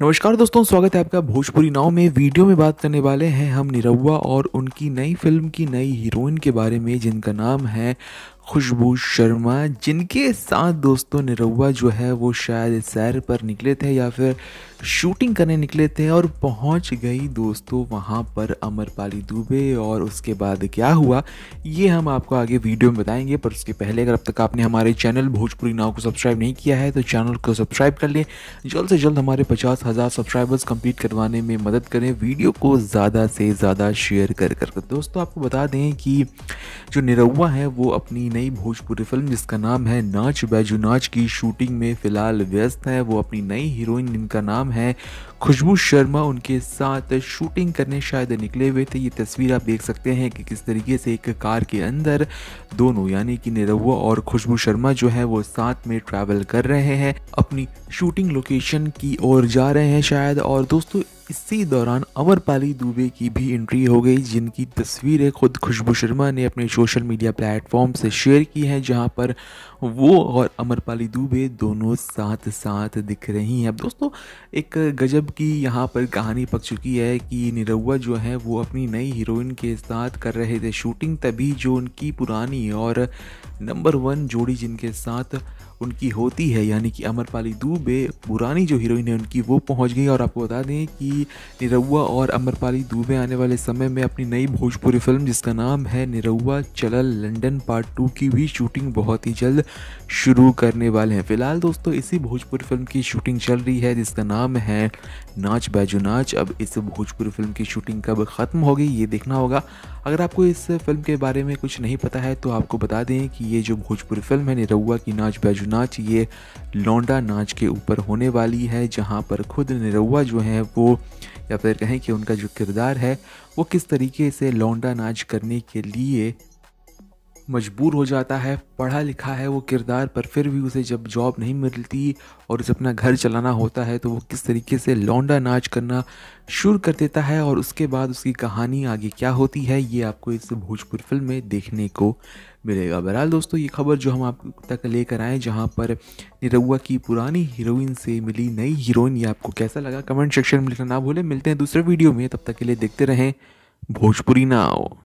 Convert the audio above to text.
नमस्कार दोस्तों स्वागत है आपका भोजपुरी नाव में वीडियो में बात करने वाले हैं हम निरुआ और उनकी नई फिल्म की नई हीरोइन के बारे में जिनका नाम है खुशबू शर्मा जिनके साथ दोस्तों निरुआ जो है वो शायद सैर पर निकले थे या फिर शूटिंग करने निकले थे और पहुंच गई दोस्तों वहां पर अमरपाली दुबे और उसके बाद क्या हुआ ये हम आपको आगे वीडियो में बताएंगे पर उसके पहले अगर अब तक आपने हमारे चैनल भोजपुरी नाव को सब्सक्राइब नहीं किया है तो चैनल को सब्सक्राइब कर लें जल्द से जल्द हमारे पचास हज़ार सब्सक्राइबर्स कम्प्लीट करवाने में मदद करें वीडियो को ज़्यादा से ज़्यादा शेयर कर कर दोस्तों आपको बता दें कि जो निरुआ है वो अपनी नई नई भोजपुरी फिल्म जिसका नाम है नाच बैजू नाच की शूटिंग में फिलहाल व्यस्त है वो अपनी नई हीरोइन जिनका नाम है खुशबू शर्मा उनके साथ शूटिंग करने शायद निकले हुए थे ये तस्वीर आप देख सकते हैं कि किस तरीके से एक कार के अंदर दोनों यानी कि निरहुआ और खुशबू शर्मा जो है वो साथ में ट्रैवल कर रहे हैं अपनी शूटिंग लोकेशन की ओर जा रहे हैं शायद और दोस्तों इसी दौरान अमरपाली दुबे की भी एंट्री हो गई जिनकी तस्वीरें खुद खुशबू शर्मा ने अपने सोशल मीडिया प्लेटफॉर्म से शेयर की हैं जहां पर वो और अमरपाली दुबे दोनों साथ साथ दिख रही हैं अब दोस्तों एक गजब की यहाँ पर कहानी पक चुकी है कि निरुआ जो है वो अपनी नई हीरोइन के साथ कर रहे थे शूटिंग तभी जो उनकी पुरानी और नंबर वन जोड़ी जिनके साथ उनकी होती है यानी कि अमरपाली दुबे पुरानी जो हीरोइन है उनकी वो पहुंच गई और आपको बता दें कि निरहुआ और अमरपाली दुबे आने वाले समय में अपनी नई भोजपुरी फिल्म जिसका नाम है निरहुआ चलल लंदन पार्ट टू की भी शूटिंग बहुत ही जल्द शुरू करने वाले हैं फिलहाल दोस्तों इसी भोजपुरी फिल्म की शूटिंग चल रही है जिसका नाम है नाच बैजू नाच अब इस भोजपुरी फिल्म की शूटिंग कब ख़त्म होगी ये देखना होगा अगर आपको इस फिल्म के बारे में कुछ नहीं पता है तो आपको बता दें कि ये जो भोजपुरी फिल्म है निरहुआ की नाच बैजू नाच ये लौंडा नाच के ऊपर होने वाली है जहाँ पर खुद निरुआ जो है वो या फिर कहें कि उनका जो किरदार है वो किस तरीके से लौंडा नाच करने के लिए मजबूर हो जाता है पढ़ा लिखा है वो किरदार पर फिर भी उसे जब जॉब नहीं मिलती और उसे अपना घर चलाना होता है तो वो किस तरीके से लौंडा नाच करना शुरू कर देता है और उसके बाद उसकी कहानी आगे क्या होती है ये आपको इस भोजपुर फिल्म में देखने को मिलेगा बहरहाल दोस्तों ये खबर जो हम आप तक लेकर आए जहाँ पर निरुआ की पुरानी हीरोइन से मिली नई हीरोइन ये आपको कैसा लगा कमेंट सेक्शन में लिखना ना भूलें मिलते हैं दूसरे वीडियो में तब तक के लिए देखते रहें भोजपुरी नाव